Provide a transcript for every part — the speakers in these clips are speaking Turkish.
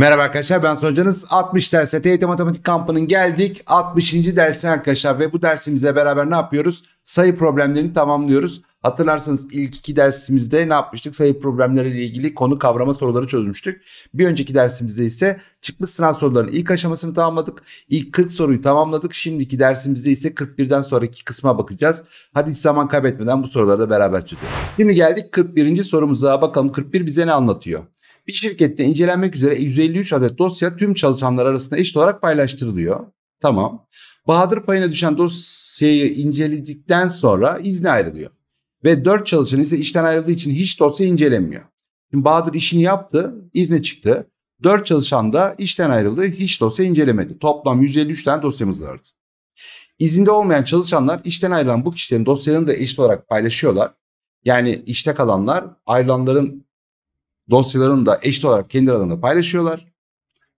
Merhaba arkadaşlar ben sonucunuz 60 ders ET Eğitim Matematik Kampı'nın geldik 60. dersine arkadaşlar ve bu dersimizle beraber ne yapıyoruz? Sayı problemlerini tamamlıyoruz. Hatırlarsanız ilk iki dersimizde ne yapmıştık? Sayı problemleriyle ilgili konu kavrama soruları çözmüştük. Bir önceki dersimizde ise çıkmış sınav sorularının ilk aşamasını tamamladık. İlk 40 soruyu tamamladık. Şimdiki dersimizde ise 41'den sonraki kısma bakacağız. Hadi hiç zaman kaybetmeden bu soruları da beraber çözelim. Şimdi geldik 41. sorumuza. Bakalım 41 bize ne anlatıyor? bir şirkette incelenmek üzere 153 adet dosya tüm çalışanlar arasında eşit olarak paylaştırılıyor. Tamam. Bahadır payına düşen dosyayı inceledikten sonra izne ayrılıyor. Ve 4 çalışan ise işten ayrıldığı için hiç dosya incelemiyor. Şimdi Bahadır işini yaptı, izne çıktı. 4 çalışan da işten ayrıldı, hiç dosya incelemedi. Toplam 153 tane dosyamız vardı. İzinde olmayan çalışanlar işten ayrılan bu kişilerin dosyalarını da eşit olarak paylaşıyorlar. Yani işte kalanlar ayrılanların dosyalarını da eşit olarak kendi aralarında paylaşıyorlar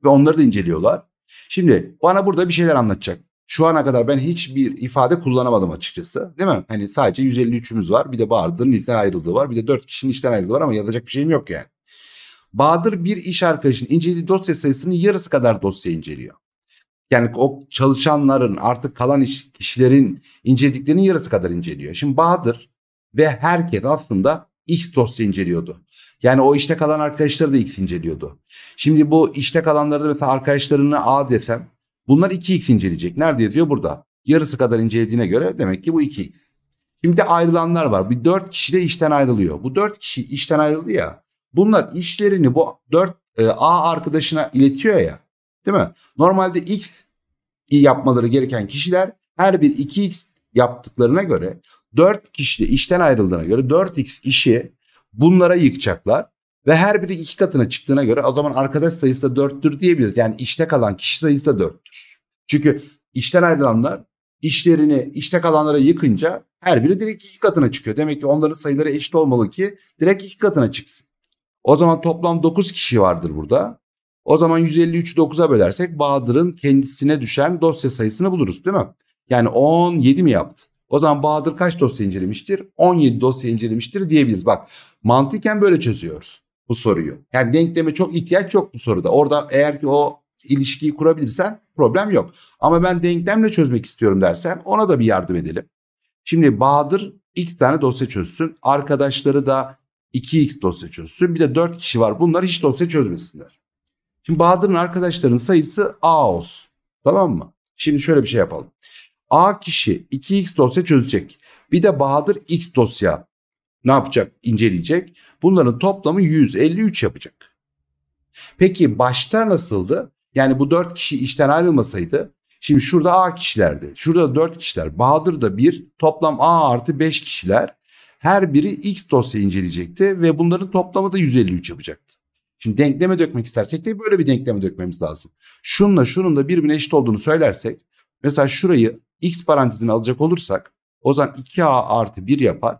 ve onları da inceliyorlar. Şimdi bana burada bir şeyler anlatacak. Şu ana kadar ben hiçbir ifade kullanamadım açıkçası. Değil mi? Hani sadece 153'ümüz var. Bir de Bahadır'ın işten ayrıldığı var. Bir de 4 kişinin işten ayrıldığı var ama yazacak bir şeyim yok yani. Bahadır bir iş arkadaşının incelediği dosya sayısının yarısı kadar dosya inceliyor. Yani o çalışanların artık kalan iş, kişilerin incelediklerinin yarısı kadar inceliyor. Şimdi Bahadır ve herkes aslında X dosya inceliyordu. Yani o işte kalan arkadaşları da X inceliyordu. Şimdi bu işte kalanları da mesela arkadaşlarını A desem bunlar 2X inceleyecek. Nerede yazıyor? Burada. Yarısı kadar incelediğine göre demek ki bu 2X. Şimdi ayrılanlar var. Bir 4 kişi de işten ayrılıyor. Bu 4 kişi işten ayrıldı ya. Bunlar işlerini bu 4 e, A arkadaşına iletiyor ya. Değil mi? Normalde X yapmaları gereken kişiler her bir 2X yaptıklarına göre 4 kişi de işten ayrıldığına göre 4X işi Bunlara yıkacaklar ve her biri iki katına çıktığına göre o zaman arkadaş sayısı da dörttür diyebiliriz. Yani işte kalan kişi sayısı da dörttür. Çünkü işten ayrılanlar işlerini işte kalanlara yıkınca her biri direkt iki katına çıkıyor. Demek ki onların sayıları eşit olmalı ki direkt iki katına çıksın. O zaman toplam 9 kişi vardır burada. O zaman 153'ü 9'a bölersek Bahadır'ın kendisine düşen dosya sayısını buluruz değil mi? Yani 17 mi yaptı? O zaman Bahadır kaç dosya incelemiştir? 17 dosya incelemiştir diyebiliriz. Bak mantıken böyle çözüyoruz bu soruyu. Yani denkleme çok ihtiyaç yok bu soruda. Orada eğer ki o ilişkiyi kurabilirsen problem yok. Ama ben denklemle çözmek istiyorum dersen ona da bir yardım edelim. Şimdi Bahadır x tane dosya çözsün. Arkadaşları da 2x dosya çözsün. Bir de 4 kişi var. Bunlar hiç dosya çözmesinler. Şimdi Bahadır'ın arkadaşlarının sayısı A olsun. Tamam mı? Şimdi şöyle bir şey yapalım. A kişi 2x dosya çözecek. Bir de Bahadır x dosya ne yapacak? İnceleyecek. Bunların toplamı 153 yapacak. Peki başta nasıldı? Yani bu 4 kişi işten ayrılmasaydı şimdi şurada A kişilerdi. Şurada 4 kişiler. Bahadır da 1. Toplam A artı 5 kişiler. Her biri x dosya inceleyecekti ve bunların toplamı da 153 yapacaktı. Şimdi denkleme dökmek istersek de böyle bir denkleme dökmemiz lazım. Şunla şunun da birbirine eşit olduğunu söylersek mesela şurayı x parantezini alacak olursak o zaman 2a artı 1 yapar.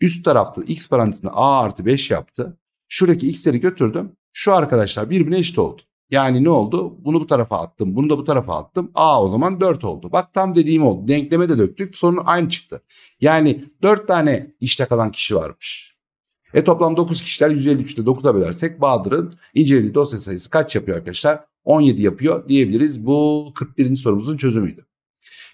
Üst tarafta x parantezini a artı 5 yaptı. Şuradaki x'leri götürdüm. Şu arkadaşlar birbirine eşit oldu. Yani ne oldu? Bunu bu tarafa attım. Bunu da bu tarafa attım. A o zaman 4 oldu. Bak tam dediğim oldu. Denkleme de döktük. sonra aynı çıktı. Yani 4 tane işte kalan kişi varmış. E toplam 9 kişiler 153'te 9'a bölersek Bahadır'ın incelediği dosya sayısı kaç yapıyor arkadaşlar? 17 yapıyor diyebiliriz. Bu 41. sorumuzun çözümüydü.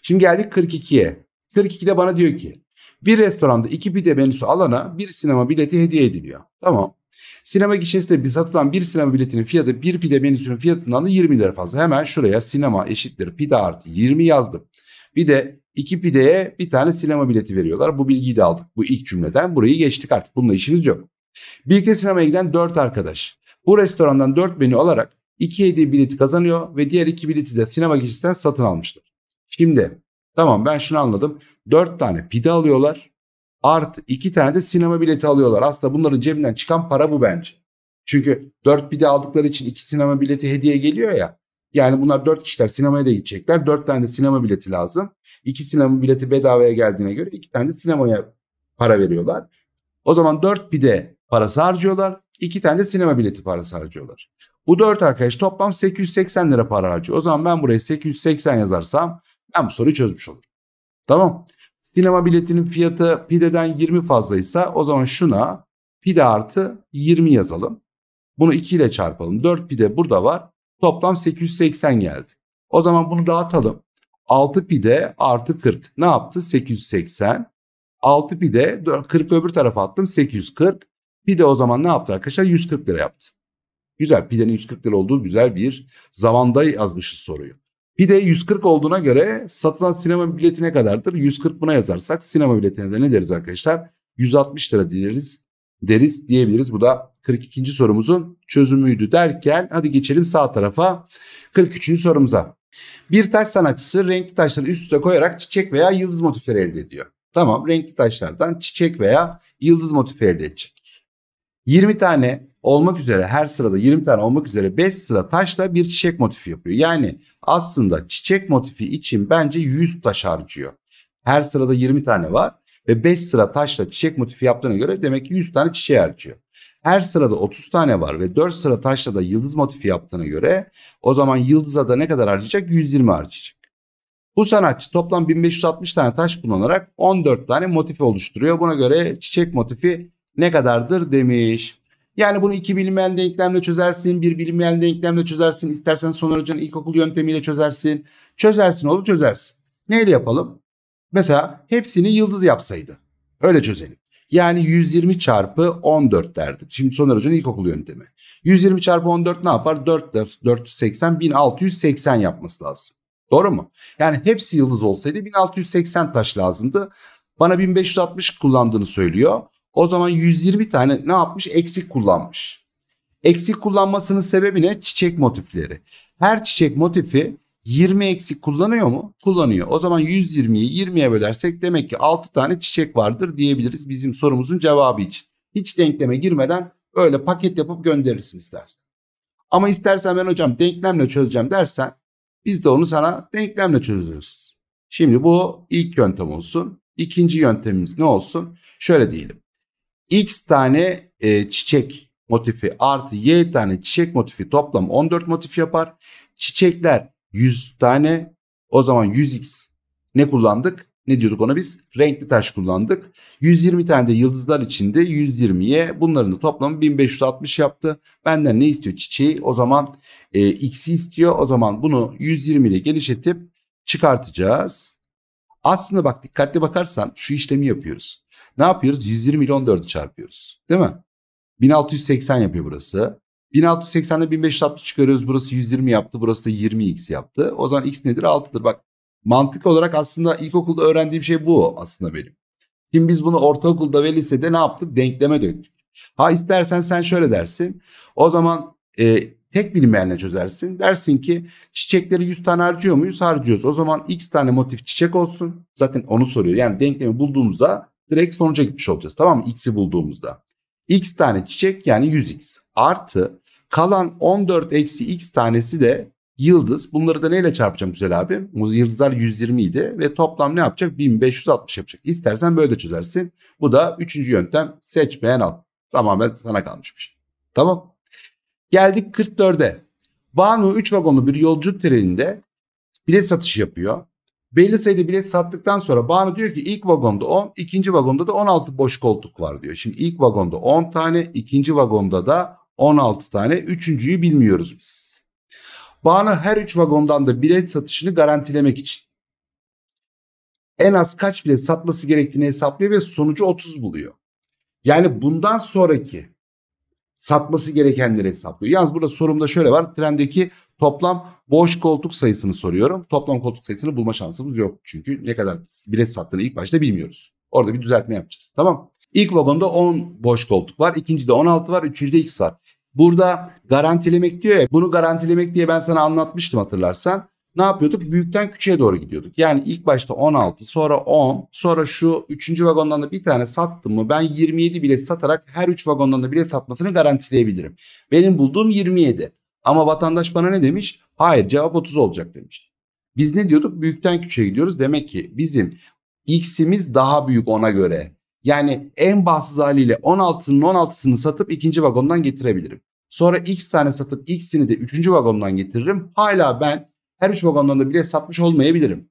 Şimdi geldik 42'ye. 42'de bana diyor ki bir restoranda iki pide menüsü alana bir sinema bileti hediye ediliyor. Tamam. Sinema gişesinde satılan bir sinema biletinin fiyatı bir pide menüsünün fiyatından da 20 lira fazla. Hemen şuraya sinema eşittir pide artı 20 yazdım. Bir de iki pideye bir tane sinema bileti veriyorlar. Bu bilgiyi de aldık bu ilk cümleden. Burayı geçtik artık. Bununla işimiz yok. Birlikte sinemaya giden 4 arkadaş. Bu restorandan 4 menü alarak 2 hediye bileti kazanıyor ve diğer 2 bileti de sinema gişesinden satın almıştır. Şimdi tamam ben şunu anladım. 4 tane pide alıyorlar. Artı 2 tane de sinema bileti alıyorlar. Aslında bunların cebinden çıkan para bu bence. Çünkü 4 pide aldıkları için 2 sinema bileti hediye geliyor ya. Yani bunlar 4 kişiler sinemaya da gidecekler. 4 tane de sinema bileti lazım. 2 sinema bileti bedavaya geldiğine göre 2 tane sinemaya para veriyorlar. O zaman 4 pide parası harcıyorlar. 2 tane de sinema bileti parası harcıyorlar. Bu 4 arkadaş toplam 880 lira para harcıyor. O zaman ben buraya 880 yazarsam hem soruyu çözmüş olur. Tamam. Sinema biletinin fiyatı pideden 20 fazlaysa o zaman şuna pide artı 20 yazalım. Bunu 2 ile çarpalım. 4 pide burada var. Toplam 880 geldi. O zaman bunu dağıtalım. 6 pide artı 40 ne yaptı? 880. 6 pide 40 öbür tarafa attım 840. Pide o zaman ne yaptı arkadaşlar? 140 lira yaptı. Güzel pidenin 140 lira olduğu güzel bir zamanda yazmışız soruyu. Bir de 140 olduğuna göre satılan sinema biletine kadardır? 140 buna yazarsak sinema biletine de ne deriz arkadaşlar? 160 lira deriz, deriz diyebiliriz. Bu da 42. sorumuzun çözümüydü derken hadi geçelim sağ tarafa 43. sorumuza. Bir taş sanatçısı renkli taşları üst üste koyarak çiçek veya yıldız motifleri elde ediyor. Tamam renkli taşlardan çiçek veya yıldız motifi elde edecek. 20 tane olmak üzere her sırada 20 tane olmak üzere 5 sıra taşla bir çiçek motifi yapıyor. Yani aslında çiçek motifi için bence 100 taş harcıyor. Her sırada 20 tane var ve 5 sıra taşla çiçek motifi yaptığına göre demek ki 100 tane çiçeği harcıyor. Her sırada 30 tane var ve 4 sıra taşla da yıldız motifi yaptığına göre o zaman yıldıza da ne kadar harcayacak? 120 harcayacak. Bu sanatçı toplam 1560 tane taş kullanarak 14 tane motif oluşturuyor. Buna göre çiçek motifi ne kadardır demiş. Yani bunu iki bilinmeyen denklemle çözersin, bir bilinmeyen denklemle çözersin, istersen sonucun ilkokul yöntemiyle çözersin. Çözersin olur çözersin. Neyle yapalım? Mesela hepsini yıldız yapsaydı. Öyle çözelim. Yani 120 çarpı 14 derdim. Şimdi sonucun ilkokul yöntemi. 120 çarpı 14 ne yapar? 4 480 1680 yapması lazım. Doğru mu? Yani hepsi yıldız olsaydı 1680 taş lazımdı. Bana 1560 kullandığını söylüyor. O zaman 120 tane ne yapmış? Eksik kullanmış. Eksik kullanmasının sebebi ne? Çiçek motifleri. Her çiçek motifi 20 eksik kullanıyor mu? Kullanıyor. O zaman 120'yi 20'ye bölersek demek ki 6 tane çiçek vardır diyebiliriz bizim sorumuzun cevabı için. Hiç denkleme girmeden öyle paket yapıp gönderirsin istersen. Ama istersen ben hocam denklemle çözeceğim dersen biz de onu sana denklemle çözeriz. Şimdi bu ilk yöntem olsun. İkinci yöntemimiz ne olsun? Şöyle diyelim. X tane e, çiçek motifi artı Y tane çiçek motifi toplam 14 motif yapar. Çiçekler 100 tane o zaman 100X ne kullandık? Ne diyorduk ona biz? Renkli taş kullandık. 120 tane de yıldızlar içinde 120'ye bunların da toplamı 1560 yaptı. Benden ne istiyor çiçeği? O zaman e, x'i istiyor. O zaman bunu 120 ile genişletip çıkartacağız. Aslında bak dikkatli bakarsan şu işlemi yapıyoruz. Ne yapıyoruz? 120 ile 14'ü çarpıyoruz. Değil mi? 1680 yapıyor burası. 1680'de 1560 çıkarıyoruz. Burası 120 yaptı. Burası da 20x yaptı. O zaman x nedir? 6'dır. Bak mantık olarak aslında ilkokulda öğrendiğim şey bu aslında benim. Şimdi biz bunu ortaokulda ve lisede ne yaptık? Denkleme döktük. Ha istersen sen şöyle dersin. O zaman e, tek bilinmeyenle çözersin. Dersin ki çiçekleri 100 tane harcıyor muyuz? Harcıyoruz. O zaman x tane motif çiçek olsun. Zaten onu soruyor. Yani denklemi bulduğumuzda direkt sonuca gitmiş olacağız. Tamam mı? X'i bulduğumuzda. X tane çiçek yani 100x artı kalan 14 eksi x tanesi de yıldız. Bunları da neyle çarpacağım güzel abi? Bu yıldızlar 120 idi ve toplam ne yapacak? 1560 yapacak. İstersen böyle de çözersin. Bu da üçüncü yöntem seçmeyen al. Tamamen sana kalmış bir şey. Tamam. Geldik 44'e. Banu 3 vagonlu bir yolcu treninde bilet satışı yapıyor. Belli sayıda bilet sattıktan sonra Banu diyor ki ilk vagonda 10, ikinci vagonda da 16 boş koltuk var diyor. Şimdi ilk vagonda 10 tane, ikinci vagonda da 16 tane, üçüncüyü bilmiyoruz biz. Banu her 3 vagondan da bilet satışını garantilemek için en az kaç bilet satması gerektiğini hesaplıyor ve sonucu 30 buluyor. Yani bundan sonraki satması gerekenleri hesaplıyor. Yalnız burada sorumda şöyle var. Trendeki toplam boş koltuk sayısını soruyorum. Toplam koltuk sayısını bulma şansımız yok. Çünkü ne kadar bilet sattığını ilk başta bilmiyoruz. Orada bir düzeltme yapacağız. Tamam. İlk vagonda 10 boş koltuk var. ikincide 16 var. Üçüncüde X var. Burada garantilemek diyor ya. Bunu garantilemek diye ben sana anlatmıştım hatırlarsan ne yapıyorduk? Büyükten küçüğe doğru gidiyorduk. Yani ilk başta 16 sonra 10 sonra şu 3. vagondan da bir tane sattım mı ben 27 bilet satarak her 3 vagondan da bilet satmasını garantileyebilirim. Benim bulduğum 27 ama vatandaş bana ne demiş? Hayır cevap 30 olacak demiş. Biz ne diyorduk? Büyükten küçüğe gidiyoruz. Demek ki bizim x'imiz daha büyük ona göre. Yani en bahtsız haliyle 16'nın 16'sını satıp ikinci vagondan getirebilirim. Sonra x tane satıp x'ini de 3. vagondan getiririm. Hala ben her üç vagondan da bilet satmış olmayabilirim.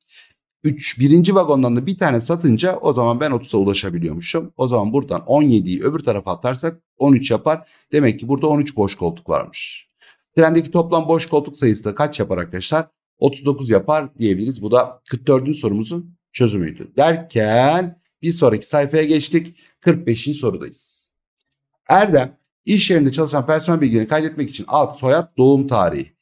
Üç, birinci vagondan da bir tane satınca o zaman ben 30'a ulaşabiliyormuşum. O zaman buradan 17'yi öbür tarafa atarsak 13 yapar. Demek ki burada 13 boş koltuk varmış. Trendeki toplam boş koltuk sayısı da kaç yapar arkadaşlar? 39 yapar diyebiliriz. Bu da 44. sorumuzun çözümüydü. Derken bir sonraki sayfaya geçtik. 45. sorudayız. Erdem iş yerinde çalışan personel bilgilerini kaydetmek için alt soyad, doğum tarihi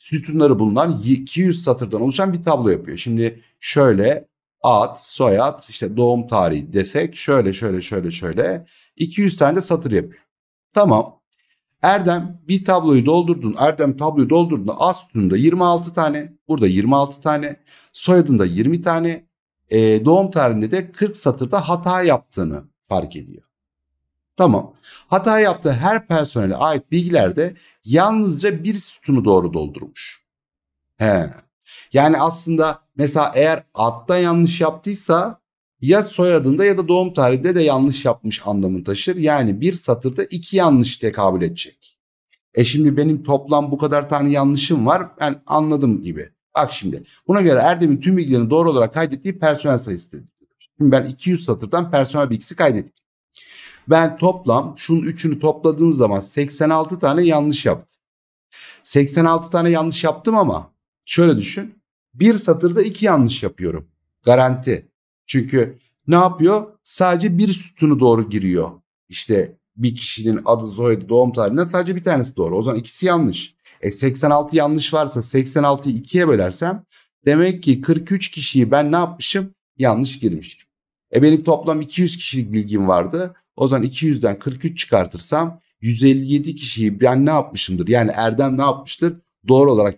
sütunları bulunan 200 satırdan oluşan bir tablo yapıyor. Şimdi şöyle ad, soyad, işte doğum tarihi desek şöyle şöyle şöyle şöyle 200 tane de satır yapıyor. Tamam. Erdem bir tabloyu doldurdun. Erdem tabloyu doldurdun. az sütununda 26 tane. Burada 26 tane. Soyadında 20 tane. E, doğum tarihinde de 40 satırda hata yaptığını fark ediyor. Tamam. Hata yaptığı her personele ait bilgilerde yalnızca bir sütunu doğru doldurmuş. He. Yani aslında mesela eğer adda yanlış yaptıysa ya soyadında ya da doğum tarihinde de yanlış yapmış anlamını taşır. Yani bir satırda iki yanlış tekabül edecek. E şimdi benim toplam bu kadar tane yanlışım var ben anladım gibi. Bak şimdi buna göre Erdem'in tüm bilgilerini doğru olarak kaydettiği personel sayısı dedi. Şimdi ben 200 satırdan personel bilgisi kaydettim. Ben toplam şunun üçünü topladığın zaman 86 tane yanlış yaptım. 86 tane yanlış yaptım ama şöyle düşün. Bir satırda iki yanlış yapıyorum. Garanti. Çünkü ne yapıyor? Sadece bir sütunu doğru giriyor. İşte bir kişinin adı soyadı doğum tarihinden sadece bir tanesi doğru. O zaman ikisi yanlış. E 86 yanlış varsa 86'yı ikiye bölersem demek ki 43 kişiyi ben ne yapmışım? Yanlış girmişim. E benim toplam 200 kişilik bilgim vardı. O zaman 200'den 43 çıkartırsam 157 kişiyi ben ne yapmışımdır? Yani Erdem ne yapmıştır? Doğru olarak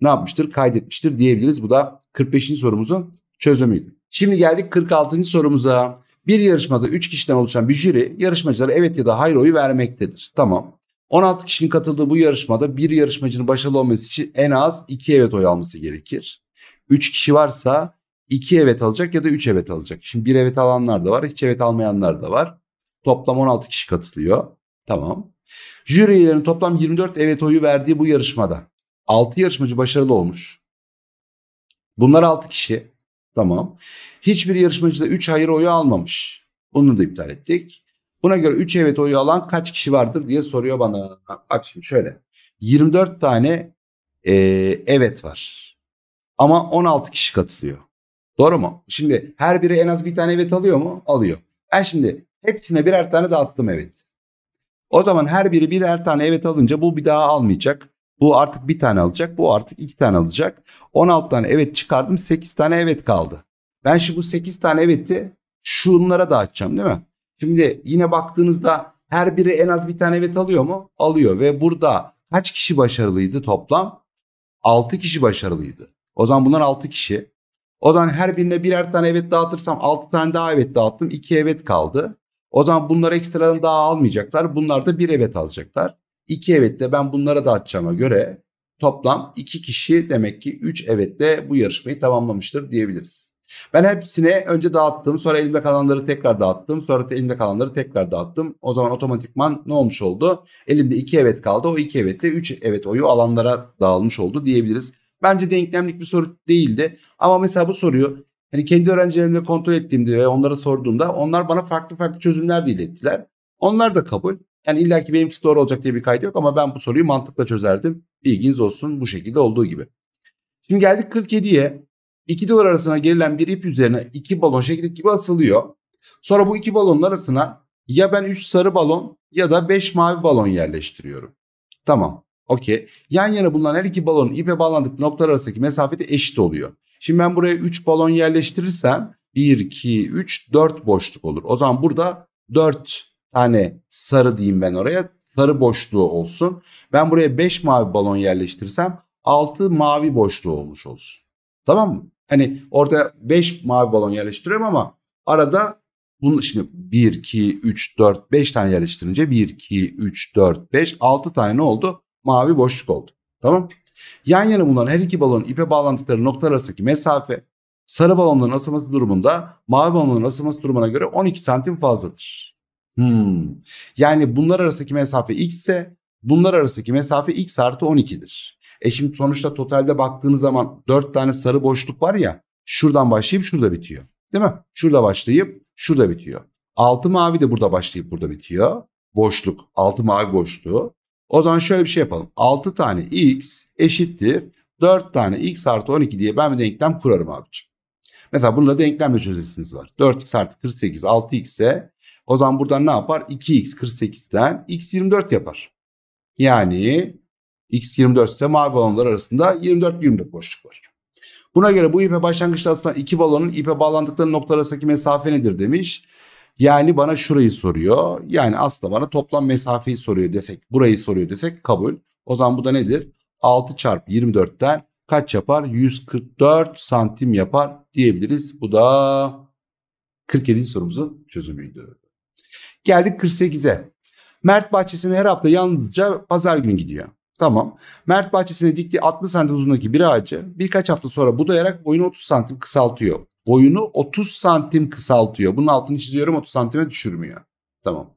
ne yapmıştır? Kaydetmiştir diyebiliriz. Bu da 45. sorumuzun çözümüydü. Şimdi geldik 46. sorumuza. Bir yarışmada 3 kişiden oluşan bir jüri yarışmacılara evet ya da hayır oyu vermektedir. Tamam. 16 kişinin katıldığı bu yarışmada bir yarışmacının başarılı olması için en az 2 evet oy alması gerekir. 3 kişi varsa 2 evet alacak ya da 3 evet alacak. Şimdi 1 evet alanlar da var, hiç evet almayanlar da var. Toplam 16 kişi katılıyor. Tamam. Jüri üyelerinin toplam 24 evet oyu verdiği bu yarışmada 6 yarışmacı başarılı olmuş. Bunlar 6 kişi. Tamam. Hiçbir yarışmacı da 3 hayır oyu almamış. Bunu da iptal ettik. Buna göre 3 evet oyu alan kaç kişi vardır diye soruyor bana. Bak şimdi şöyle. 24 tane e, evet var. Ama 16 kişi katılıyor. Doğru mu? Şimdi her biri en az bir tane evet alıyor mu? Alıyor. Ben şimdi Hepsine birer tane dağıttım evet. O zaman her biri birer tane evet alınca bu bir daha almayacak. Bu artık bir tane alacak. Bu artık iki tane alacak. 16 tane evet çıkardım. 8 tane evet kaldı. Ben şu bu 8 tane evet'i şunlara dağıtacağım değil mi? Şimdi yine baktığınızda her biri en az bir tane evet alıyor mu? Alıyor ve burada kaç kişi başarılıydı toplam? 6 kişi başarılıydı. O zaman bunlar 6 kişi. O zaman her birine birer tane evet dağıtırsam 6 tane daha evet dağıttım. 2 evet kaldı. O zaman bunları ekstradan daha almayacaklar. Bunlar da bir evet alacaklar. İki evet de ben bunlara da atacağıma göre toplam iki kişi demek ki üç evet de bu yarışmayı tamamlamıştır diyebiliriz. Ben hepsine önce dağıttım sonra elimde kalanları tekrar dağıttım sonra da elimde kalanları tekrar dağıttım. O zaman otomatikman ne olmuş oldu? Elimde iki evet kaldı o iki evet de üç evet oyu alanlara dağılmış oldu diyebiliriz. Bence denklemlik bir soru değildi ama mesela bu soruyu hani kendi öğrencilerimle kontrol ettiğimde ve onlara sorduğumda onlar bana farklı farklı çözümler de ilettiler. Onlar da kabul. Yani illa ki benimkisi doğru olacak diye bir kaydı yok ama ben bu soruyu mantıkla çözerdim. Bilginiz olsun bu şekilde olduğu gibi. Şimdi geldik 47'ye. İki duvar arasına gerilen bir ip üzerine iki balon şekillik gibi asılıyor. Sonra bu iki balonun arasına ya ben 3 sarı balon ya da 5 mavi balon yerleştiriyorum. Tamam. Okey. Yan yana bulunan her iki balonun ipe bağlandıkları noktalar arasındaki mesafede eşit oluyor. Şimdi ben buraya 3 balon yerleştirirsem 1, 2, 3, 4 boşluk olur. O zaman burada 4 tane sarı diyeyim ben oraya. Sarı boşluğu olsun. Ben buraya 5 mavi balon yerleştirsem 6 mavi boşluğu olmuş olsun. Tamam mı? Hani orada 5 mavi balon yerleştiriyorum ama arada bunu şimdi 1, 2, 3, 4, 5 tane yerleştirince 1, 2, 3, 4, 5, 6 tane ne oldu? Mavi boşluk oldu. Tamam Yan yana bulunan her iki balonun ipe bağlandıkları nokta arasındaki mesafe sarı balonların asılması durumunda mavi balonların asılması durumuna göre 12 santim fazladır. Hmm. Yani bunlar arasındaki mesafe x ise bunlar arasındaki mesafe x artı 12'dir. E şimdi sonuçta totalde baktığınız zaman 4 tane sarı boşluk var ya şuradan başlayıp şurada bitiyor. Değil mi? Şurada başlayıp şurada bitiyor. 6 mavi de burada başlayıp burada bitiyor. Boşluk. 6 mavi boşluğu. O zaman şöyle bir şey yapalım. 6 tane x eşittir 4 tane x artı 12 diye ben bir denklem kurarım abiciğim. Mesela bununla denklemle çözesiniz var. 4x artı 48 6x ise o zaman buradan ne yapar? 2x 48'den x 24 yapar. Yani x 24 ise mavi balonlar arasında 24-24 boşluk var. Buna göre bu ipe başlangıçta aslında iki balonun ipe bağlandıkları nokta arasındaki mesafe nedir demiş. Yani bana şurayı soruyor. Yani aslında bana toplam mesafeyi soruyor desek, burayı soruyor desek kabul. O zaman bu da nedir? 6 çarpı 24'ten kaç yapar? 144 santim yapar diyebiliriz. Bu da 47. sorumuzun çözümüydü. Geldik 48'e. Mert bahçesine her hafta yalnızca pazar günü gidiyor. Tamam. Mert bahçesine diktiği 60 santim uzunluğundaki bir ağacı birkaç hafta sonra budayarak boyunu 30 santim kısaltıyor. Boyunu 30 santim kısaltıyor. Bunun altını çiziyorum 30 santime düşürmüyor. Tamam.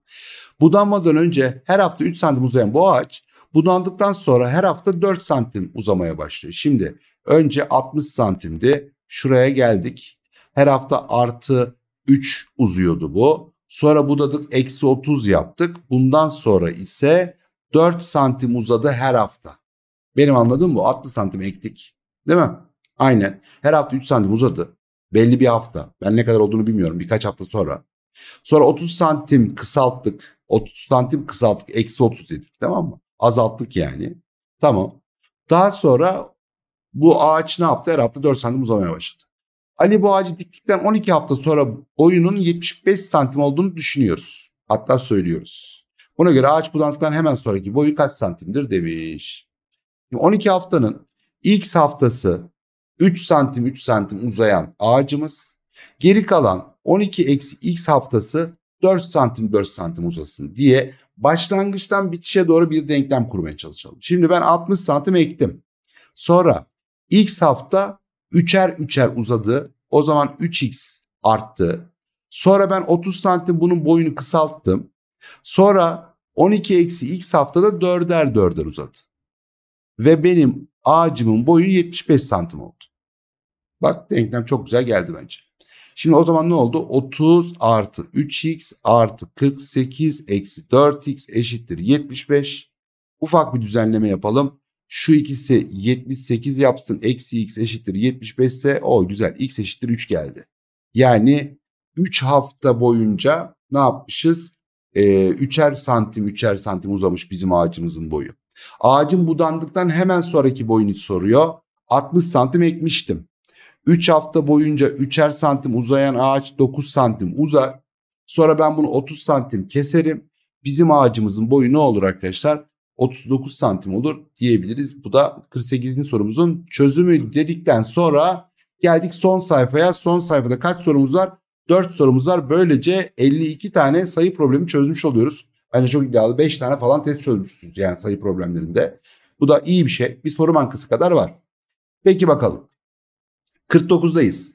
Budanmadan önce her hafta 3 santim uzayan bu ağaç budandıktan sonra her hafta 4 santim uzamaya başlıyor. Şimdi önce 60 santimdi şuraya geldik. Her hafta artı 3 uzuyordu bu. Sonra budadık eksi 30 yaptık. Bundan sonra ise 4 santim uzadı her hafta. Benim anladığım bu 60 santim ektik. Değil mi? Aynen. Her hafta 3 santim uzadı. Belli bir hafta. Ben ne kadar olduğunu bilmiyorum. Birkaç hafta sonra. Sonra 30 santim kısalttık. 30 santim kısalttık. Eksi 30 dedik tamam mı? Azalttık yani. Tamam. Daha sonra bu ağaç ne yaptı? Her hafta 4 santim uzamaya başladı. Ali bu ağacı diktikten 12 hafta sonra boyunun 75 santim olduğunu düşünüyoruz. Hatta söylüyoruz. Buna göre ağaç bulantıktan hemen sonraki boyu kaç santimdir demiş. 12 haftanın ilk haftası 3 santim 3 santim uzayan ağacımız geri kalan 12 eksi x haftası 4 santim 4 santim uzasın diye başlangıçtan bitişe doğru bir denklem kurmaya çalışalım. Şimdi ben 60 santim ektim. Sonra x hafta 3'er 3'er uzadı. O zaman 3x arttı. Sonra ben 30 santim bunun boyunu kısalttım. Sonra 12 eksi x haftada 4'er 4'er uzadı. Ve benim ağacımın boyu 75 santim oldu. Bak denklem çok güzel geldi bence. Şimdi o zaman ne oldu? 30 artı 3x artı 48 eksi 4x eşittir 75. Ufak bir düzenleme yapalım. Şu ikisi 78 yapsın. Eksi x eşittir 75 ise o güzel x eşittir 3 geldi. Yani 3 hafta boyunca ne yapmışız? üçer santim üçer santim uzamış bizim ağacımızın boyu. Ağacın budandıktan hemen sonraki boyunu soruyor. 60 santim ekmiştim. 3 hafta boyunca 3'er santim uzayan ağaç 9 santim uzar. Sonra ben bunu 30 santim keserim. Bizim ağacımızın boyu ne olur arkadaşlar? 39 santim olur diyebiliriz. Bu da 48. sorumuzun çözümü dedikten sonra geldik son sayfaya. Son sayfada kaç sorumuz var? 4 sorumuz var. Böylece 52 tane sayı problemi çözmüş oluyoruz. Bence çok iddialı 5 tane falan test çözmüşsünüz yani sayı problemlerinde. Bu da iyi bir şey. Bir soru bankası kadar var. Peki bakalım. 49'dayız.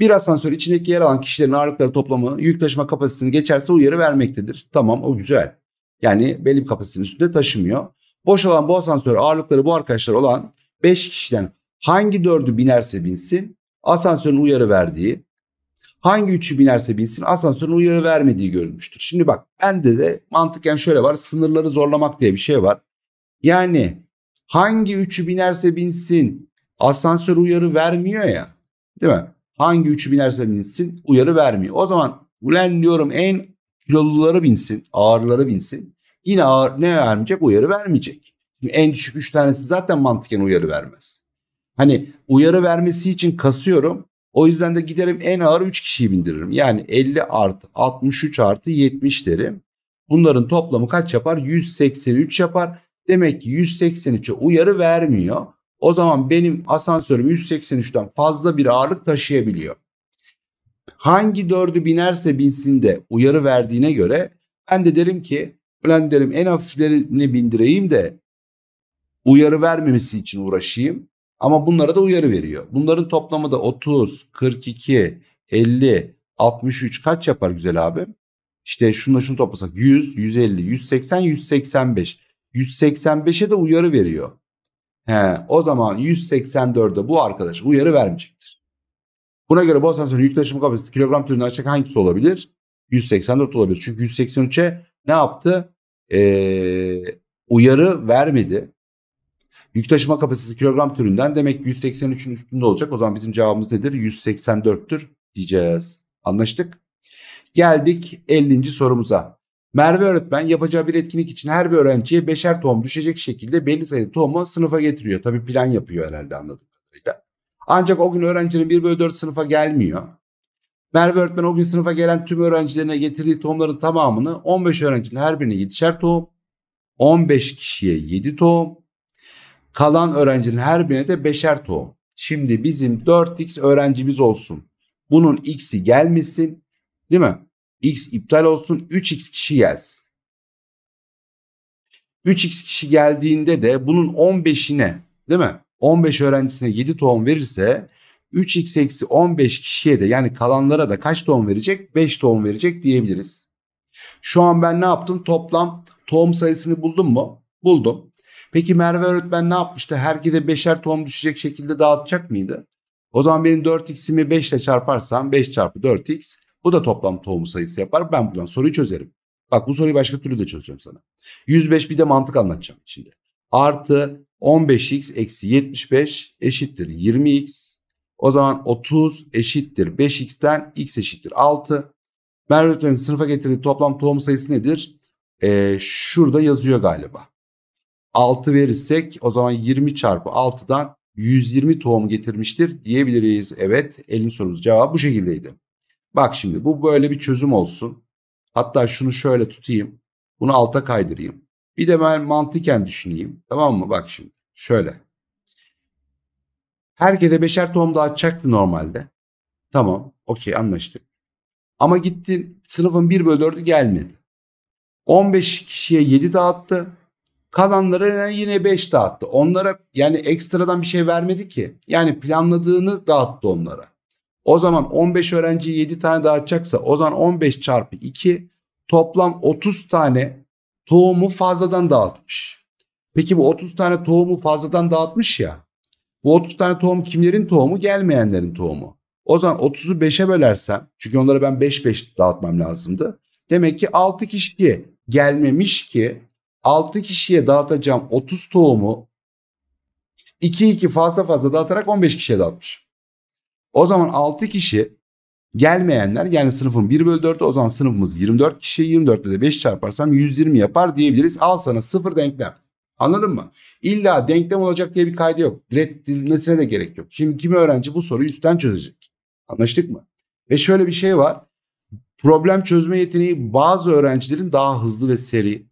Bir asansör içindeki yer alan kişilerin ağırlıkları toplamı yük taşıma kapasitesini geçerse uyarı vermektedir. Tamam o güzel. Yani belli bir kapasitenin üstünde taşımıyor. Boş olan bu asansör ağırlıkları bu arkadaşlar olan 5 kişiden hangi dördü binerse binsin asansörün uyarı verdiği Hangi üçü binerse binsin asansörün uyarı vermediği görülmüştür. Şimdi bak bende de mantıken şöyle var sınırları zorlamak diye bir şey var. Yani hangi üçü binerse binsin asansör uyarı vermiyor ya değil mi? Hangi üçü binerse binsin uyarı vermiyor. O zaman ulan diyorum en kiloluları binsin ağırları binsin yine ağır, ne vermeyecek uyarı vermeyecek. Şimdi en düşük üç tanesi zaten mantıken uyarı vermez. Hani uyarı vermesi için kasıyorum o yüzden de giderim en ağır 3 kişiyi bindiririm. Yani 50 artı 63 artı 70 derim. Bunların toplamı kaç yapar? 183 yapar. Demek ki 183'e uyarı vermiyor. O zaman benim asansörüm 183'ten fazla bir ağırlık taşıyabiliyor. Hangi dördü binerse binsin de uyarı verdiğine göre ben de derim ki ulan derim en hafiflerini bindireyim de uyarı vermemesi için uğraşayım. Ama bunlara da uyarı veriyor. Bunların toplamı da 30, 42, 50, 63 kaç yapar güzel abi? İşte şunu şunu toplasak 100, 150, 180, 185. 185'e de uyarı veriyor. He, o zaman 184'de bu arkadaş uyarı vermeyecektir. Buna göre bu asansörün yük taşıma kapasitesi kilogram türünü açacak hangisi olabilir? 184 olabilir. Çünkü 183'e ne yaptı? Ee, uyarı vermedi. Yük taşıma kapasitesi kilogram türünden demek ki 183'ün üstünde olacak. O zaman bizim cevabımız nedir? 184'tür diyeceğiz. Anlaştık. Geldik 50. sorumuza. Merve öğretmen yapacağı bir etkinlik için her bir öğrenciye beşer tohum düşecek şekilde belli sayıda tohumu sınıfa getiriyor. Tabi plan yapıyor herhalde anladığım kadarıyla. Ancak o gün öğrencinin 1 bölü 4 sınıfa gelmiyor. Merve öğretmen o gün sınıfa gelen tüm öğrencilerine getirdiği tohumların tamamını 15 öğrencinin her birine 7'şer tohum, 15 kişiye 7 tohum, Kalan öğrencinin her birine de beşer tohum. Şimdi bizim 4x öğrencimiz olsun. Bunun x'i gelmesin. Değil mi? x iptal olsun. 3x kişi gelsin. 3x kişi geldiğinde de bunun 15'ine değil mi? 15 öğrencisine 7 tohum verirse 3x eksi 15 kişiye de yani kalanlara da kaç tohum verecek? 5 tohum verecek diyebiliriz. Şu an ben ne yaptım? Toplam tohum sayısını buldum mu? Buldum. Peki Merve öğretmen ne yapmıştı? Herkese beşer tohum düşecek şekilde dağıtacak mıydı? O zaman benim 4x'imi 5 ile çarparsam 5 çarpı 4x bu da toplam tohum sayısı yapar. Ben buradan soruyu çözerim. Bak bu soruyu başka türlü de çözeceğim sana. 105 bir de mantık anlatacağım içinde. Artı 15x eksi 75 eşittir 20x. O zaman 30 eşittir 5x'ten x eşittir 6. Merve öğretmenin sınıfa getirdiği toplam tohum sayısı nedir? Ee, şurada yazıyor galiba. 6 verirsek o zaman 20 çarpı 6'dan 120 tohum getirmiştir diyebiliriz. Evet elin sorumuz cevabı bu şekildeydi. Bak şimdi bu böyle bir çözüm olsun. Hatta şunu şöyle tutayım. Bunu alta kaydırayım. Bir de ben mantıken düşüneyim. Tamam mı? Bak şimdi şöyle. Herkese beşer tohum dağıtacaktı normalde. Tamam okey anlaştık. Ama gittin sınıfın 1 bölü 4'ü gelmedi. 15 kişiye 7 dağıttı. Kalanlara yine 5 dağıttı. Onlara yani ekstradan bir şey vermedi ki. Yani planladığını dağıttı onlara. O zaman 15 öğrenci 7 tane dağıtacaksa o zaman 15 çarpı 2 toplam 30 tane tohumu fazladan dağıtmış. Peki bu 30 tane tohumu fazladan dağıtmış ya. Bu 30 tane tohum kimlerin tohumu? Gelmeyenlerin tohumu. O zaman 30'u 5'e bölersem çünkü onlara ben 5-5 dağıtmam lazımdı. Demek ki 6 kişi gelmemiş ki 6 kişiye dağıtacağım 30 tohumu 2-2 fazla fazla dağıtarak 15 kişiye dağıtmış. O zaman 6 kişi gelmeyenler yani sınıfın 1 bölü 4'ü o zaman sınıfımız 24 kişi 24'te de 5 çarparsam 120 yapar diyebiliriz. Al sana sıfır denklem. Anladın mı? İlla denklem olacak diye bir kaydı yok. Direttilmesine de gerek yok. Şimdi kimi öğrenci bu soruyu üstten çözecek. Anlaştık mı? Ve şöyle bir şey var. Problem çözme yeteneği bazı öğrencilerin daha hızlı ve seri,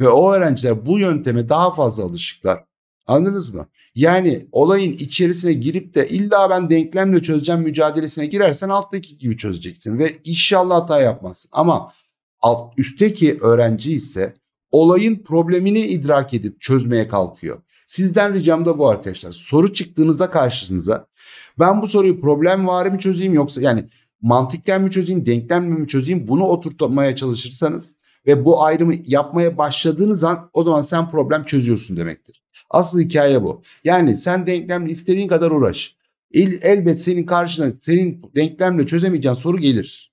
ve o öğrenciler bu yönteme daha fazla alışıklar. Anladınız mı? Yani olayın içerisine girip de illa ben denklemle çözeceğim mücadelesine girersen alttaki gibi çözeceksin ve inşallah hata yapmazsın. Ama alt üstteki öğrenci ise olayın problemini idrak edip çözmeye kalkıyor. Sizden ricam da bu arkadaşlar. Soru çıktığınızda karşınıza ben bu soruyu problem var mı çözeyim yoksa yani mantıken mi çözeyim, denklemle mi çözeyim bunu oturtmaya çalışırsanız ve bu ayrımı yapmaya başladığınız an o zaman sen problem çözüyorsun demektir. Asıl hikaye bu. Yani sen denklemle istediğin kadar uğraş. İl elbet senin karşına senin denklemle çözemeyeceğin soru gelir.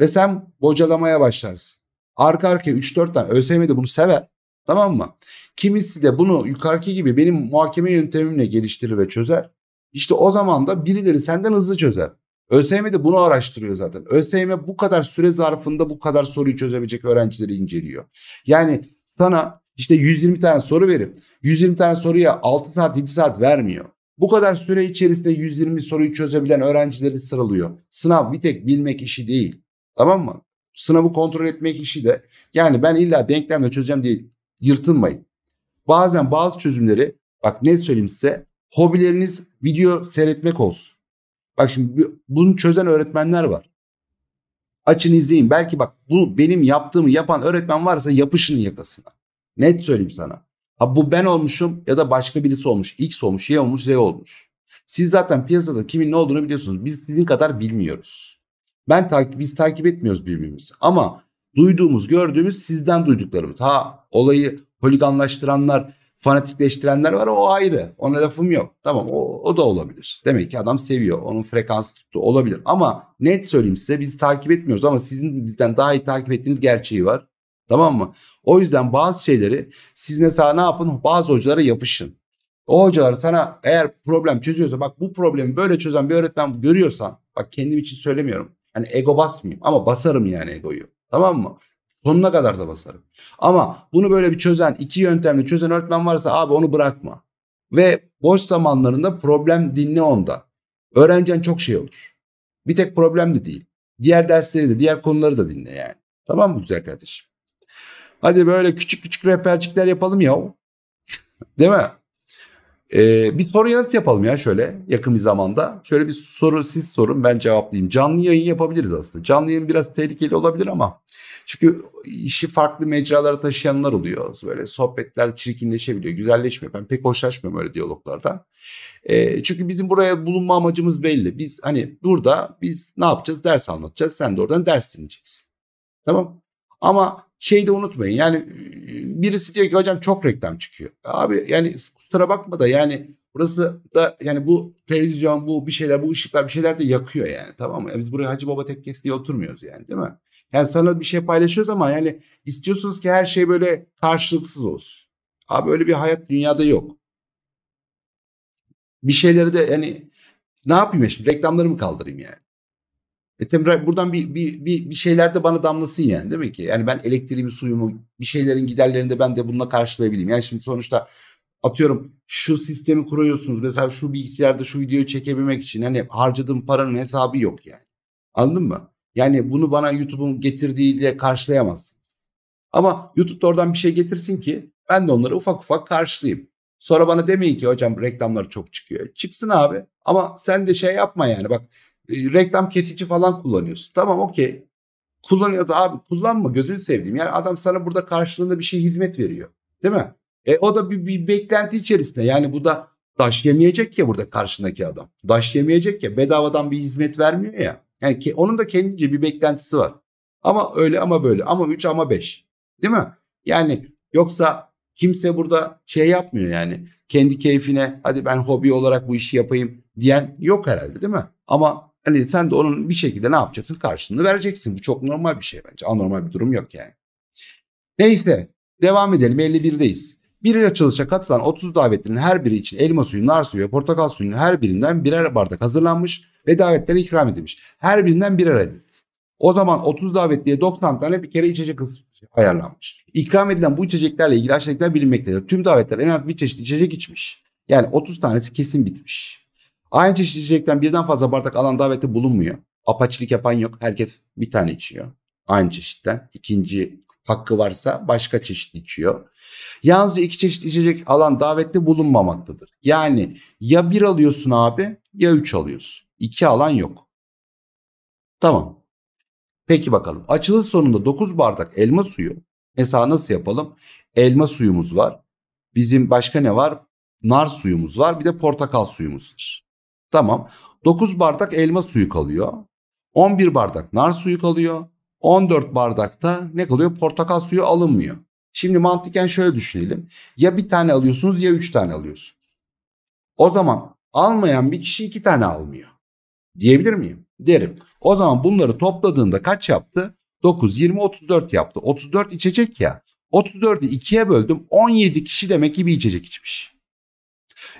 Ve sen bocalamaya başlarsın. Arka arkaya 3-4 tane ÖSYM bunu sever. Tamam mı? Kimisi de bunu yukarıki gibi benim muhakeme yöntemimle geliştirir ve çözer. İşte o zaman da birileri senden hızlı çözer. ÖSYM de bunu araştırıyor zaten. ÖSYM bu kadar süre zarfında bu kadar soruyu çözebilecek öğrencileri inceliyor. Yani sana işte 120 tane soru verip 120 tane soruya 6 saat 7 saat vermiyor. Bu kadar süre içerisinde 120 soruyu çözebilen öğrencileri sıralıyor. Sınav bir tek bilmek işi değil. Tamam mı? Sınavı kontrol etmek işi de. Yani ben illa denklemle çözeceğim diye yırtınmayın. Bazen bazı çözümleri bak ne söyleyeyim size hobileriniz video seyretmek olsun. Bak şimdi bunu çözen öğretmenler var. Açın izleyin. Belki bak bu benim yaptığımı yapan öğretmen varsa yapışın yakasına. Net söyleyeyim sana. Ha bu ben olmuşum ya da başka birisi olmuş. X olmuş, Y olmuş, Z olmuş. Siz zaten piyasada kimin ne olduğunu biliyorsunuz. Biz sizin kadar bilmiyoruz. Ben takip, biz takip etmiyoruz birbirimizi. Ama duyduğumuz, gördüğümüz sizden duyduklarımız. Ha olayı holiganlaştıranlar, fanatikleştirenler var o ayrı. Ona lafım yok. Tamam o, o da olabilir. Demek ki adam seviyor. Onun frekansı tuttu olabilir. Ama net söyleyeyim size biz takip etmiyoruz ama sizin bizden daha iyi takip ettiğiniz gerçeği var. Tamam mı? O yüzden bazı şeyleri siz mesela ne yapın? Bazı hocalara yapışın. O hocalar sana eğer problem çözüyorsa bak bu problemi böyle çözen bir öğretmen görüyorsan bak kendim için söylemiyorum. Hani ego basmayayım ama basarım yani egoyu. Tamam mı? Sonuna kadar da basarım. Ama bunu böyle bir çözen, iki yöntemli çözen öğretmen varsa abi onu bırakma. Ve boş zamanlarında problem dinle onda. Öğrencen çok şey olur. Bir tek problem de değil. Diğer dersleri de, diğer konuları da dinle yani. Tamam mı güzel kardeşim? Hadi böyle küçük küçük rehbercikler yapalım ya. Değil mi? Ee, bir soru yanıt yapalım ya şöyle yakın bir zamanda. Şöyle bir soru siz sorun ben cevaplayayım. Canlı yayın yapabiliriz aslında. Canlı yayın biraz tehlikeli olabilir ama çünkü işi farklı mecralara taşıyanlar oluyor. Böyle sohbetler çirkinleşebiliyor, güzelleşmiyor. Ben pek hoşlaşmıyorum öyle diyaloglardan. E, ee, çünkü bizim buraya bulunma amacımız belli. Biz hani burada biz ne yapacağız? Ders anlatacağız. Sen de oradan ders dinleyeceksin. Tamam. Ama şey de unutmayın. Yani birisi diyor ki hocam çok reklam çıkıyor. E, abi yani kusura bakma da yani burası da yani bu televizyon bu bir şeyler bu ışıklar bir şeyler de yakıyor yani tamam mı? Yani e, biz buraya Hacı Baba Tekkes diye oturmuyoruz yani değil mi? Yani sana bir şey paylaşıyoruz ama yani istiyorsunuz ki her şey böyle karşılıksız olsun. Abi öyle bir hayat dünyada yok. Bir şeyleri de yani ne yapayım ya şimdi reklamları mı kaldırayım yani? E Temre buradan bir, bir, bir, bir şeyler de bana damlasın yani değil mi ki? Yani ben elektriğimi, suyumu, bir şeylerin giderlerini de ben de bununla karşılayabileyim. Yani şimdi sonuçta atıyorum şu sistemi kuruyorsunuz. Mesela şu bilgisayarda şu videoyu çekebilmek için hani harcadığım paranın hesabı yok yani. Anladın mı? Yani bunu bana YouTube'un getirdiğiyle karşılayamazsınız. Ama YouTube'da oradan bir şey getirsin ki ben de onları ufak ufak karşılayayım. Sonra bana demeyin ki hocam reklamları çok çıkıyor. Çıksın abi ama sen de şey yapma yani bak e, reklam kesici falan kullanıyorsun. Tamam okey. Kullanıyor da abi kullanma gözünü sevdiğim. Yani adam sana burada karşılığında bir şey hizmet veriyor. Değil mi? E o da bir, bir beklenti içerisinde. Yani bu da daş yemeyecek ya burada karşındaki adam. Daş yemeyecek ya bedavadan bir hizmet vermiyor ya. Yani ki onun da kendince bir beklentisi var. Ama öyle ama böyle ama 3 ama 5. Değil mi? Yani yoksa kimse burada şey yapmıyor yani. Kendi keyfine hadi ben hobi olarak bu işi yapayım diyen yok herhalde değil mi? Ama hani sen de onun bir şekilde ne yapacaksın? Karşılığını vereceksin. Bu çok normal bir şey bence. Anormal bir durum yok yani. Neyse devam edelim 51'deyiz. Bir açılışa katılan 30 davetlinin her biri için elma suyu, nar suyu ve portakal suyunun her birinden birer bardak hazırlanmış ve davetlere ikram edilmiş. Her birinden birer adet. O zaman 30 davetliye 90 tane bir kere içecek ayarlanmış. İkram edilen bu içeceklerle ilgili aşağıdakiler bilinmektedir. Tüm davetler en az bir çeşit içecek içmiş. Yani 30 tanesi kesin bitmiş. Aynı çeşit içecekten birden fazla bardak alan davette bulunmuyor. Apaçilik yapan yok. Herkes bir tane içiyor. Aynı çeşitten. İkinci hakkı varsa başka çeşit içiyor. Yalnızca iki çeşit içecek alan davette bulunmamaktadır. Yani ya bir alıyorsun abi ya üç alıyorsun. 2 alan yok. Tamam. Peki bakalım. Açılış sonunda 9 bardak elma suyu. Mesela nasıl yapalım? Elma suyumuz var. Bizim başka ne var? Nar suyumuz var. Bir de portakal suyumuz var. Tamam. 9 bardak elma suyu kalıyor. 11 bardak nar suyu kalıyor. 14 bardakta ne kalıyor? Portakal suyu alınmıyor. Şimdi mantıken şöyle düşünelim. Ya bir tane alıyorsunuz ya üç tane alıyorsunuz. O zaman almayan bir kişi iki tane almıyor diyebilir miyim? Derim. O zaman bunları topladığında kaç yaptı? 9, 20, 34 yaptı. 34 içecek ya. 34'ü 2'ye böldüm. 17 kişi demek ki bir içecek içmiş.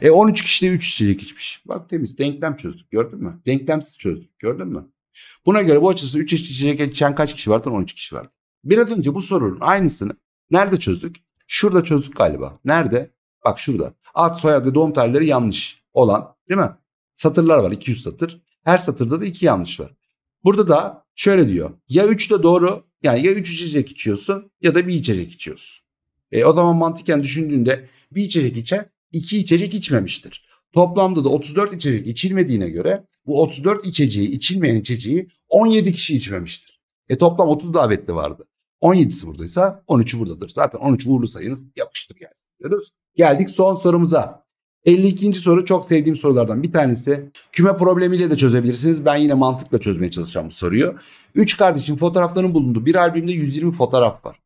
E 13 kişi de 3 içecek içmiş. Bak temiz denklem çözdük gördün mü? Denklemsiz çözdük gördün mü? Buna göre bu açısı 3 içecek içen kaç kişi vardı? 13 kişi vardı. Biraz önce bu sorunun aynısını nerede çözdük? Şurada çözdük galiba. Nerede? Bak şurada. Ad, soyad ve doğum tarihleri yanlış olan değil mi? Satırlar var 200 satır. Her satırda da iki yanlış var. Burada da şöyle diyor. Ya 3 de doğru yani ya 3 içecek içiyorsun ya da bir içecek içiyorsun. E, o zaman mantıken düşündüğünde bir içecek içen iki içecek içmemiştir. Toplamda da 34 içecek içilmediğine göre bu 34 içeceği içilmeyen içeceği 17 kişi içmemiştir. E toplam 30 davetli vardı. 17'si buradaysa 13'ü buradadır. Zaten 13 uğurlu sayınız yapıştır yani. Görüyoruz. Geldik son sorumuza. 52. soru çok sevdiğim sorulardan bir tanesi. Küme problemiyle de çözebilirsiniz. Ben yine mantıkla çözmeye çalışacağım bu soruyu. Üç kardeşin fotoğraflarının bulunduğu bir albümde 120 fotoğraf var.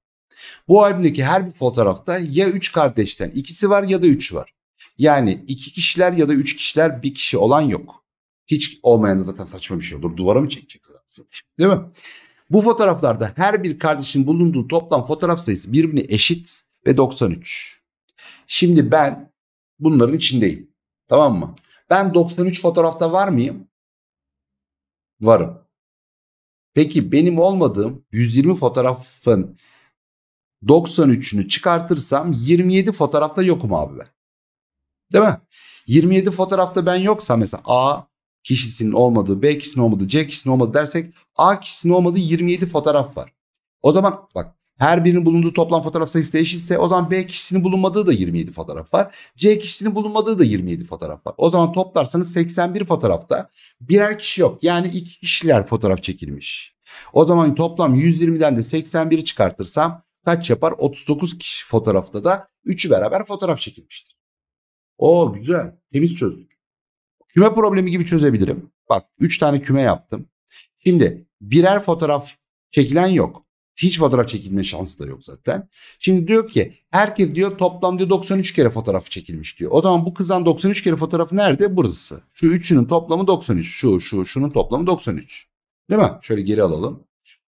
Bu albümdeki her bir fotoğrafta ya üç kardeşten ikisi var ya da üç var. Yani iki kişiler ya da üç kişiler bir kişi olan yok. Hiç olmayan da zaten saçma bir şey olur. Duvara mı çekecek zaten? Değil mi? Bu fotoğraflarda her bir kardeşin bulunduğu toplam fotoğraf sayısı birbirine eşit ve 93. Şimdi ben Bunların içindeyim. Tamam mı? Ben 93 fotoğrafta var mıyım? Varım. Peki benim olmadığım 120 fotoğrafın 93'ünü çıkartırsam 27 fotoğrafta yokum abi ben. Değil mi? 27 fotoğrafta ben yoksa mesela A kişisinin olmadığı, B kişisinin olmadığı, C kişisinin olmadığı dersek A kişisinin olmadığı 27 fotoğraf var. O zaman bak her birinin bulunduğu toplam fotoğraf sayısı eşitse o zaman B kişisinin bulunmadığı da 27 fotoğraf var. C kişisinin bulunmadığı da 27 fotoğraf var. O zaman toplarsanız 81 fotoğrafta birer kişi yok. Yani iki kişiler fotoğraf çekilmiş. O zaman toplam 120'den de 81'i çıkartırsam kaç yapar? 39 kişi fotoğrafta da 3'ü beraber fotoğraf çekilmiştir. O güzel. Temiz çözdük. Küme problemi gibi çözebilirim. Bak 3 tane küme yaptım. Şimdi birer fotoğraf çekilen yok. Hiç fotoğraf çekilme şansı da yok zaten. Şimdi diyor ki herkes diyor toplam diyor 93 kere fotoğraf çekilmiş diyor. O zaman bu kızdan 93 kere fotoğrafı nerede? Burası. Şu üçünün toplamı 93. Şu şu şunun toplamı 93. Değil mi? Şöyle geri alalım.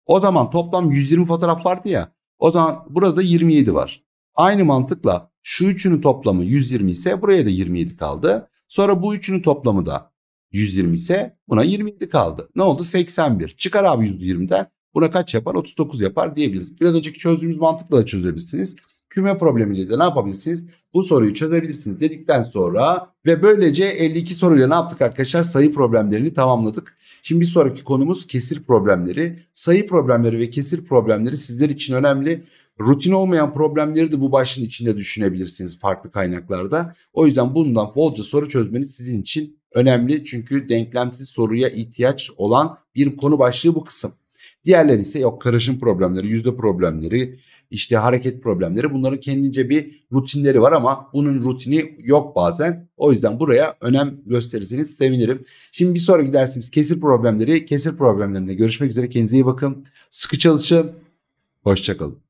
O zaman toplam 120 fotoğraf vardı ya. O zaman burada 27 var. Aynı mantıkla şu üçünün toplamı 120 ise buraya da 27 kaldı. Sonra bu üçünün toplamı da 120 ise buna 27 kaldı. Ne oldu? 81. Çıkar abi 120'den. Buna kaç yapar? 39 yapar diyebiliriz. Biraz önceki çözdüğümüz mantıkla da çözebilirsiniz. Küme problemiyle de ne yapabilirsiniz? Bu soruyu çözebilirsiniz dedikten sonra ve böylece 52 soruyla ne yaptık arkadaşlar? Sayı problemlerini tamamladık. Şimdi bir sonraki konumuz kesir problemleri. Sayı problemleri ve kesir problemleri sizler için önemli. Rutin olmayan problemleri de bu başlığın içinde düşünebilirsiniz farklı kaynaklarda. O yüzden bundan bolca soru çözmeniz sizin için önemli. Çünkü denklemsiz soruya ihtiyaç olan bir konu başlığı bu kısım. Diğerleri ise yok karışım problemleri, yüzde problemleri, işte hareket problemleri bunların kendince bir rutinleri var ama bunun rutini yok bazen. O yüzden buraya önem gösterirseniz sevinirim. Şimdi bir sonraki dersimiz kesir problemleri. Kesir problemlerinde görüşmek üzere. Kendinize iyi bakın. Sıkı çalışın. Hoşçakalın.